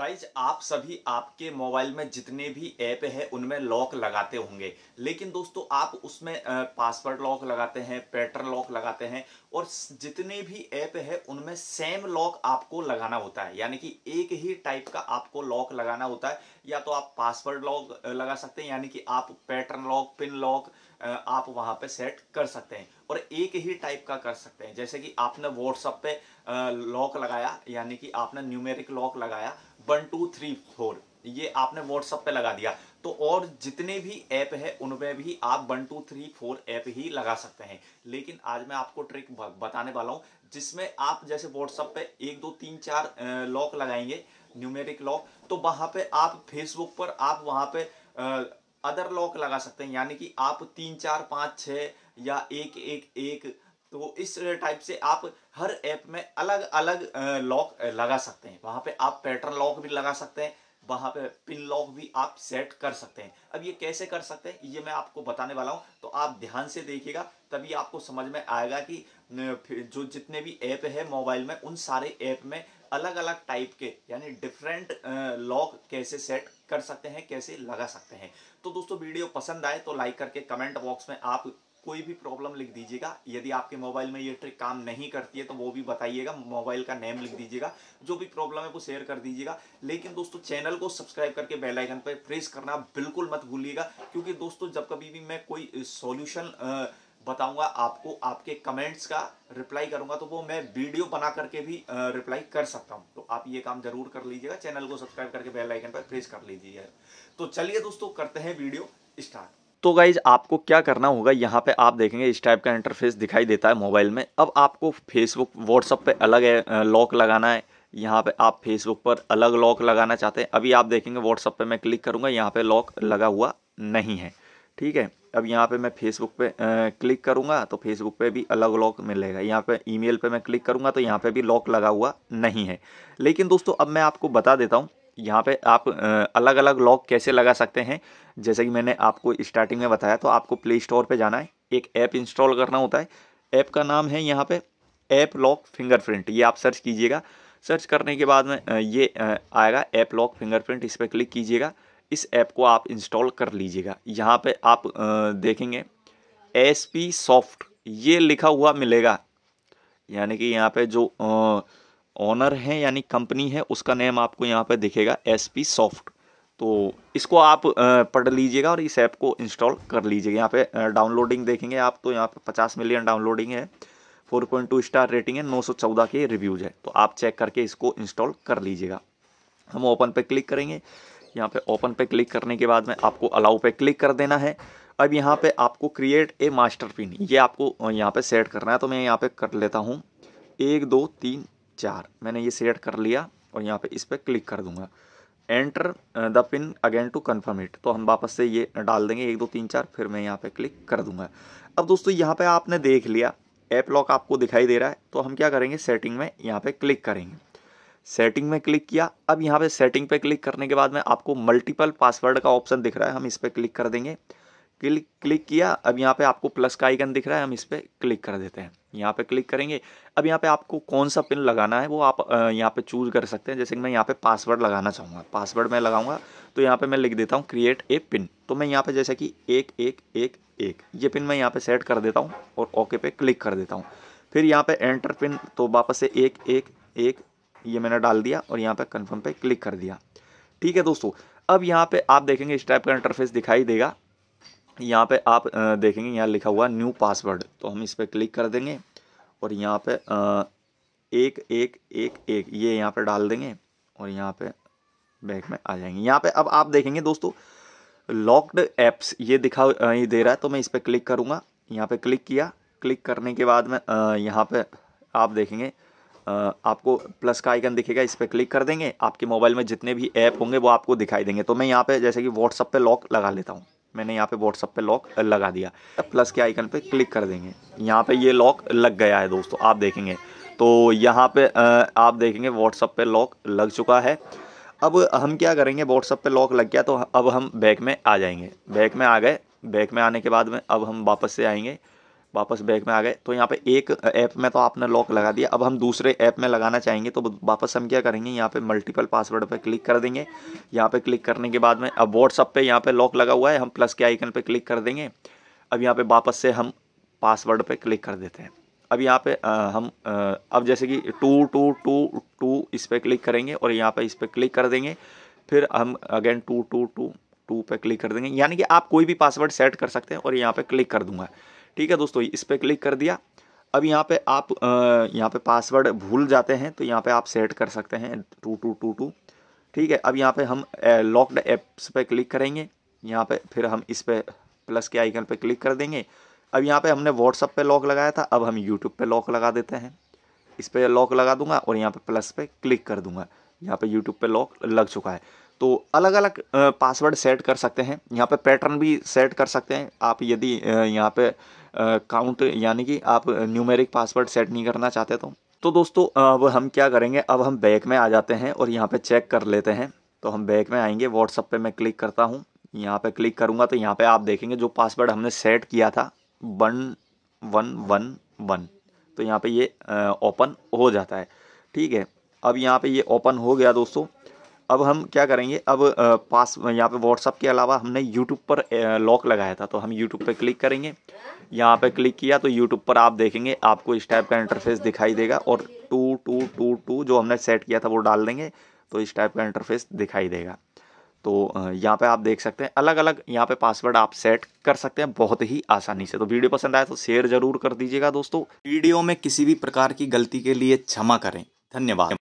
guys आप सभी आपके मोबाइल में जितने भी ऐप है उनमें लॉक लगाते होंगे लेकिन दोस्तों आप उसमें पासवर्ड लॉक लगाते हैं पैटर्न लॉक लगाते हैं और जितने भी ऐप है उनमें सेम लॉक आपको लगाना होता है यानी कि एक ही टाइप का आपको लॉक लगाना होता है या तो आप पासवर्ड लॉक लगा सकते हैं यानी कि आप पैटर्न लॉक पिन लॉक आप वहां पे सेट कर सकते हैं और एक ही टाइप का कर सकते हैं जैसे कि आपने व्हाट्सअप पे लॉक लगाया यानी कि आपने न्यूमेरिक लॉक लगाया वन टू थ्री फोर ये आपने व्हाट्सअप पे लगा दिया तो और जितने भी ऐप है उनमें भी आप one two three four app ही लगा सकते हैं लेकिन आज मैं आपको ट्रिक बताने वाला हूँ जिसमें आप जैसे व्हाट्सएप पे एक दो तीन चार लॉक लगाएंगे न्यूमेरिक लॉक तो वहाँ पे आप फेसबुक पर आप वहाँ पे अदर लॉक लगा सकते हैं यानी कि आप तीन चार पाँच छः या एक एक एक तो इस टाइप से आप हर ऐप में अलग अलग लॉक लगा सकते हैं वहाँ पे आप पैटर्न लॉक भी लगा सकते हैं वहां पे पिन लॉक भी आप सेट कर सकते हैं अब ये कैसे कर सकते हैं ये मैं आपको बताने वाला हूँ तो आप ध्यान से देखिएगा तभी आपको समझ में आएगा कि जो जितने भी ऐप है मोबाइल में उन सारे ऐप में अलग अलग टाइप के यानी डिफरेंट लॉक कैसे सेट कर सकते हैं कैसे लगा सकते हैं तो दोस्तों वीडियो पसंद आए तो लाइक करके कमेंट बॉक्स में आप कोई भी प्रॉब्लम लिख दीजिएगा यदि आपके मोबाइल में ये ट्रिक काम नहीं करती है तो वो भी बताइएगा मोबाइल का नेम लिख दीजिएगा जो भी प्रॉब्लम है वो शेयर कर दीजिएगा लेकिन दोस्तों चैनल को सब्सक्राइब करके बेल आइकन पर प्रेस करना बिल्कुल मत भूलिएगा क्योंकि दोस्तों जब कभी भी मैं कोई सॉल्यूशन बताऊंगा आपको आपके कमेंट्स का रिप्लाई करूंगा तो वो मैं वीडियो बना करके भी रिप्लाई कर सकता हूं तो आप ये काम जरूर कर लीजिएगा चैनल को सब्सक्राइब करके बेल आइकन पर प्रेस कर लीजिएगा तो चलिए दोस्तों करते हैं वीडियो स्टार्ट तो गाइज आपको क्या करना होगा यहाँ पे आप देखेंगे इस टाइप का इंटरफेस दिखाई देता है मोबाइल में अब आपको फेसबुक व्हाट्सअप पे अलग है लॉक लगाना है यहाँ पे आप फेसबुक पर अलग लॉक लगाना चाहते हैं अभी आप देखेंगे व्हाट्सअप पे मैं क्लिक करूँगा यहाँ पे लॉक लगा हुआ नहीं है ठीक है अब यहाँ पे मैं फेसबुक पे क्लिक करूँगा तो फेसबुक पे भी अलग लॉक मिलेगा यहाँ पे ईमेल पे मैं क्लिक करूँगा तो यहाँ पे भी लॉक लगा हुआ नहीं है लेकिन दोस्तों अब मैं आपको बता देता हूँ यहाँ पे आप अलग अलग लॉक कैसे लगा सकते हैं जैसे कि मैंने आपको स्टार्टिंग में बताया तो आपको प्ले स्टोर पर जाना है एक ऐप इंस्टॉल करना होता है ऐप का नाम है यहाँ पे ऐप लॉक फिंगरप्रिंट ये आप सर्च कीजिएगा सर्च करने के बाद में ये आएगा ऐप लॉक फिंगरप्रिंट इस पर क्लिक कीजिएगा इस ऐप को आप इंस्टॉल कर लीजिएगा यहाँ पे आप देखेंगे एस पी सॉफ्ट ये लिखा हुआ मिलेगा यानी कि यहाँ पे जो ऑनर हैं यानी कंपनी है उसका नेम आपको यहाँ पर दिखेगा एस पी सॉफ्ट तो इसको आप पढ़ लीजिएगा और इस ऐप को इंस्टॉल कर लीजिएगा यहाँ पे डाउनलोडिंग देखेंगे आप तो यहाँ पे पचास मिलियन डाउनलोडिंग है four point two star rating है नौ सौ चौदह के रिव्यूज़ है तो आप चेक करके इसको इंस्टॉल कर लीजिएगा हम ओपन पे क्लिक करेंगे यहाँ पे ओपन पे क्लिक करने के बाद में आपको अलाउ पे क्लिक कर देना है अब यहाँ पर आपको क्रिएट ए मास्टर पिन ये आपको यहाँ पर सेट करना है तो मैं यहाँ पे कर लेता हूँ एक दो तीन चार मैंने ये सिलेक्ट कर लिया और यहाँ पे इस पर क्लिक कर दूंगा enter the pin again to confirm it तो हम वापस से ये डाल देंगे एक दो तीन चार फिर मैं यहाँ पे क्लिक कर दूंगा अब दोस्तों यहाँ पे आपने देख लिया ऐप लॉक आपको दिखाई दे रहा है तो हम क्या करेंगे सेटिंग में यहाँ पे क्लिक करेंगे सेटिंग में क्लिक किया अब यहाँ पे सेटिंग पे क्लिक करने के बाद में आपको मल्टीपल पासवर्ड का ऑप्शन दिख रहा है हम इस पर क्लिक कर देंगे क्लिक क्लिक किया अब यहाँ पे आपको प्लस का आइकन दिख रहा है हम इस पर क्लिक कर देते हैं यहाँ पे क्लिक करेंगे अब यहाँ पे आपको कौन सा पिन लगाना है वो आप यहाँ पे चूज कर सकते हैं जैसे कि मैं यहाँ पे पासवर्ड लगाना चाहूँगा पासवर्ड मैं लगाऊंगा तो यहाँ पे मैं लिख देता हूँ क्रिएट ए पिन तो मैं यहाँ पे जैसे कि एक एक एक एक ये पिन मैं यहाँ पे सेट कर देता हूँ और ओके पे क्लिक कर देता हूँ फिर यहाँ पे एंटर पिन तो वापस से एक एक एक ये मैंने डाल दिया और यहाँ पे कन्फर्म पे क्लिक कर दिया ठीक है दोस्तों अब यहाँ पे आप देखेंगे इस टाइप का इंटरफेस दिखाई देगा यहाँ पे आप देखेंगे यहाँ लिखा हुआ न्यू पासवर्ड तो हम इस पर क्लिक कर देंगे और यहाँ पे एक एक एक एक ये यहाँ पे डाल देंगे और यहाँ पे बैक में आ जाएंगे यहाँ पे अब आप देखेंगे दोस्तों लॉक्ड एप्स ये दिखा ये दे रहा है तो मैं इस पर क्लिक करूँगा यहाँ पे क्लिक किया क्लिक करने के बाद में यहाँ पे आप देखेंगे आपको प्लस का आइकन दिखेगा इस पर क्लिक कर देंगे आपके मोबाइल में जितने भी ऐप होंगे वो आपको दिखाई देंगे तो मैं यहाँ पे जैसे कि व्हाट्सअप पे लॉक लगा लेता हूँ मैंने यहाँ पे व्हाट्सअप पे लॉक लगा दिया प्लस के आइकन पे क्लिक कर देंगे यहाँ पे ये लॉक लग गया है दोस्तों आप देखेंगे तो यहाँ पे आप देखेंगे व्हाट्सअप पे लॉक लग चुका है अब हम क्या करेंगे व्हाट्सअप पे लॉक लग गया तो अब हम बैक में आ जाएंगे बैक में आ गए बैक में आने के बाद में अब हम वापस से आएंगे वापस बैग में आ गए तो यहाँ पे एक ऐप में तो आपने लॉक लगा दिया अब हम दूसरे ऐप में लगाना चाहेंगे तो वापस हम क्या करेंगे यहाँ पे मल्टीपल पासवर्ड पे क्लिक कर देंगे यहाँ पे क्लिक करने के बाद में अब व्हाट्सअप पे यहाँ पे लॉक लगा हुआ है हम प्लस के आइकन पे क्लिक कर देंगे अब यहाँ पे वापस से हम पासवर्ड पर क्लिक कर देते हैं अब यहाँ पे आ, हम आ, अब जैसे कि टू टू टू टू इस पर क्लिक करेंगे और यहाँ पर इस पर क्लिक कर देंगे फिर हम again two two two two पर क्लिक कर देंगे यानी कि आप कोई भी पासवर्ड सेट कर सकते हैं और यहाँ पर क्लिक कर दूंगा ठीक है दोस्तों इस पर क्लिक कर दिया अब यहाँ पे आप यहाँ पे पासवर्ड भूल जाते हैं तो यहाँ पे आप सेट कर सकते हैं टू टू टू टू ठीक है अब यहाँ पे हम लॉक्ड एप्स पे क्लिक करेंगे यहाँ पे फिर हम इस पर प्लस के आइकन पे क्लिक कर देंगे अब यहाँ पे हमने व्हाट्सअप पे लॉक लगाया था अब हम यूट्यूब पे लॉक लगा देते हैं इस पर लॉक लगा दूंगा और यहाँ पर प्लस पर क्लिक कर दूंगा यहाँ पर यूट्यूब पर लॉक लग चुका है तो अलग अलग पासवर्ड सेट कर सकते हैं यहाँ पर पैटर्न भी सेट कर सकते हैं आप यदि यहाँ पर काउंट यानी कि आप न्यूमेरिक पासवर्ड सेट नहीं करना चाहते तो तो दोस्तों अब हम क्या करेंगे अब हम बैक में आ जाते हैं और यहाँ पे चेक कर लेते हैं तो हम बैक में आएंगे व्हाट्सअप पे मैं क्लिक करता हूँ यहाँ पे क्लिक करूँगा तो यहाँ पे आप देखेंगे जो पासवर्ड हमने सेट किया था वन वन वन वन तो यहाँ पे ये ओपन हो जाता है ठीक है अब यहाँ पे ये ओपन हो गया दोस्तों अब हम क्या करेंगे अब पास यहाँ पे व्हाट्सअप के अलावा हमने यूट्यूब पर लॉक लगाया था तो हम यूट्यूब पर क्लिक करेंगे यहाँ पे क्लिक किया तो यूट्यूब पर आप देखेंगे आपको इस टाइप का इंटरफेस दिखाई देगा और टू टू टू टू जो हमने सेट किया था वो डाल देंगे तो इस टाइप का इंटरफेस दिखाई देगा तो यहाँ पे आप देख सकते हैं अलग अलग यहाँ पे पासवर्ड आप सेट कर सकते हैं बहुत ही आसानी से तो वीडियो पसंद आए तो शेयर जरूर कर दीजिएगा दोस्तों वीडियो में किसी भी प्रकार की गलती के लिए क्षमा करें धन्यवाद